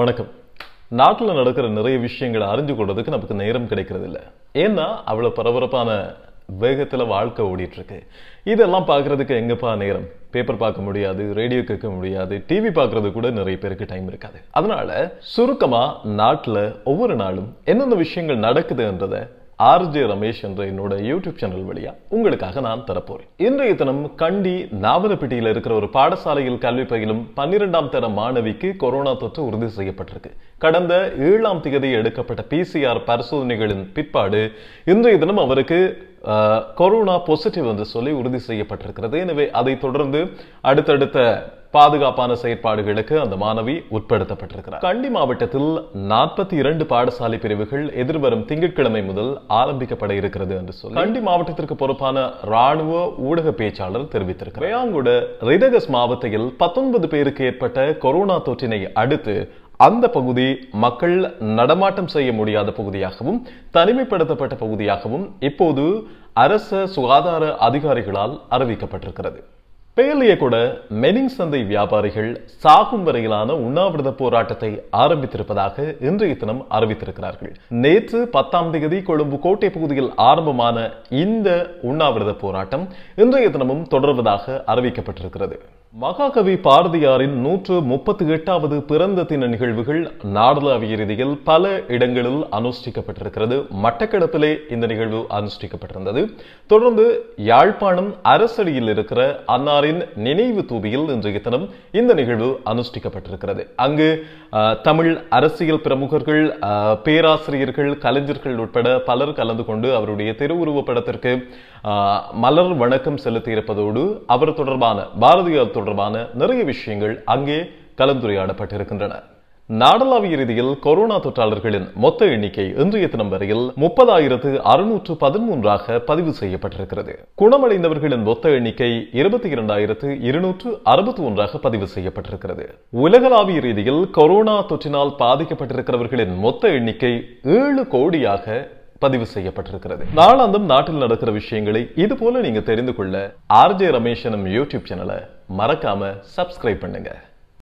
வணக்கம் நாட்டில் நடக்கிற நிறைய விஷயங்களை அறிஞ்சு கொள்றதுக்கு நமக்கு நேரம் கிடைக்கிறது இல்லை ஏன்னா அவ்வளோ பரபரப்பான வேகத்தில் வாழ்க்கை ஓடிட்டுருக்கு இதெல்லாம் பார்க்குறதுக்கு எங்கப்பா நேரம் பேப்பர் பார்க்க முடியாது ரேடியோ கேட்க முடியாது டிவி பார்க்குறது கூட நிறைய பேருக்கு டைம் இருக்காது அதனால சுருக்கமாக நாட்டில் ஒவ்வொரு நாளும் என்னென்ன விஷயங்கள் நடக்குதுன்றதை ஆர்ஜே ரமேஷ் என்ற என்னோட யூடியூப் சேனல் வழியா உங்களுக்காக நான் தரப்போறேன் இன்றைய தினம் கண்டி நாவலப்பட்டியில் இருக்கிற ஒரு பாடசாலையில் கல்வி பயிலும் பன்னிரெண்டாம் தர மாணவிக்கு கொரோனா தொற்று உறுதி செய்யப்பட்டிருக்கு கடந்த ஏழாம் தேதி எடுக்கப்பட்ட பிசிஆர் பரிசோதனைகளின் பிற்பாடு இன்றைய தினம் அவருக்கு கொரோனா பாசிட்டிவ் என்று சொல்லி உறுதி செய்யப்பட்டிருக்கிறது எனவே அதை தொடர்ந்து அடுத்தடுத்த பாதுகாப்பான செயற்பாடுகளுக்கு அந்த மாணவி உட்படுத்தப்பட்டிருக்கிறார் கண்டி மாவட்டத்தில் நாற்பத்தி இரண்டு பாடசாலை பிரிவுகள் எதிர்வரும் திங்கட்கிழமை முதல் ஆரம்பிக்கப்பட இருக்கிறது என்று சொல்லி கண்டி மாவட்டத்திற்கு பொறுப்பான ராணுவ ஊடக பேச்சாளர் தெரிவித்திருக்கிறார் ரிதகஸ் மாவட்டத்தில் பத்தொன்பது பேருக்கு ஏற்பட்ட கொரோனா தொற்றினை அடுத்து அந்த பகுதி மக்கள் நடமாட்டம் செய்ய முடியாத பகுதியாகவும் தனிமைப்படுத்தப்பட்ட பகுதியாகவும் இப்போது அரச சுகாதார அதிகாரிகளால் அறிவிக்கப்பட்டிருக்கிறது பேலிய கூட மெனிங் சந்தை வியாபாரிகள் சாகும் வரையிலான உண்ணாவிரத போராட்டத்தை ஆரம்பித்திருப்பதாக இன்றைய தினம் அறிவித்திருக்கிறார்கள் நேற்று பத்தாம் தேதி கொழும்பு கோட்டை பகுதியில் ஆரம்பமான இந்த உண்ணாவிரத போராட்டம் இன்றைய தினமும் தொடர்வதாக அறிவிக்கப்பட்டிருக்கிறது மகாகவி பாரதியாரின் நூற்று முப்பத்தி எட்டாவது பிறந்த தின நிகழ்வுகள் நாடளாவிய ரீதியில் பல இடங்களில் அனுஷ்டிக்கப்பட்டிருக்கிறது மட்டக்கிடப்பிலே இந்த நிகழ்வு அனுஷ்டிக்கப்பட்டிருந்தது தொடர்ந்து யாழ்ப்பாணம் அரசடியில் இருக்கிற அன்னாரின் நினைவு தூபியில் இன்றைய தினம் இந்த நிகழ்வு அனுஷ்டிக்கப்பட்டிருக்கிறது அங்கு தமிழ் அரசியல் பிரமுகர்கள் பேராசிரியர்கள் கலைஞர்கள் உட்பட பலர் கலந்து கொண்டு அவருடைய திருவுருவ படத்திற்கு மலர் வணக்கம் செலுத்தியிருப்பதோடு அவர் தொடர்பான பாரதியார் தொடர்பான நிறைய விஷயங்கள் அங்கே கலந்துரையாடப்பட்டிருக்கின்றன நாடளாவிய ரீதியில் கொரோனா தொற்றாளர்களின் மொத்த எண்ணிக்கை இன்றைய தினம் வரையில் முப்பதாயிரத்து அறுநூற்று பதிமூன்றாக பதிவு செய்யப்பட்டிருக்கிறது குணமடைந்தவர்களின் மொத்த எண்ணிக்கை இருபத்தி இரண்டாயிரத்து இருநூற்று அறுபத்தி ஒன்றாக பதிவு செய்யப்பட்டிருக்கிறது உலகளாவிய ரீதியில் கொரோனா தொற்றினால் பாதிக்கப்பட்டிருக்கிறவர்களின் மொத்த எண்ணிக்கை ஏழு கோடியாக பதிவு செய்யப்பட்டிருக்கிறது நாளாந்தும் நாட்டில் நடக்கிற விஷயங்களை இது போல நீங்க தெரிந்து கொள்ள ஆர்ஜே ரமேஷனும் யூடியூப் சேனலை மறக்காம சப்ஸ்கிரைப் பண்ணுங்க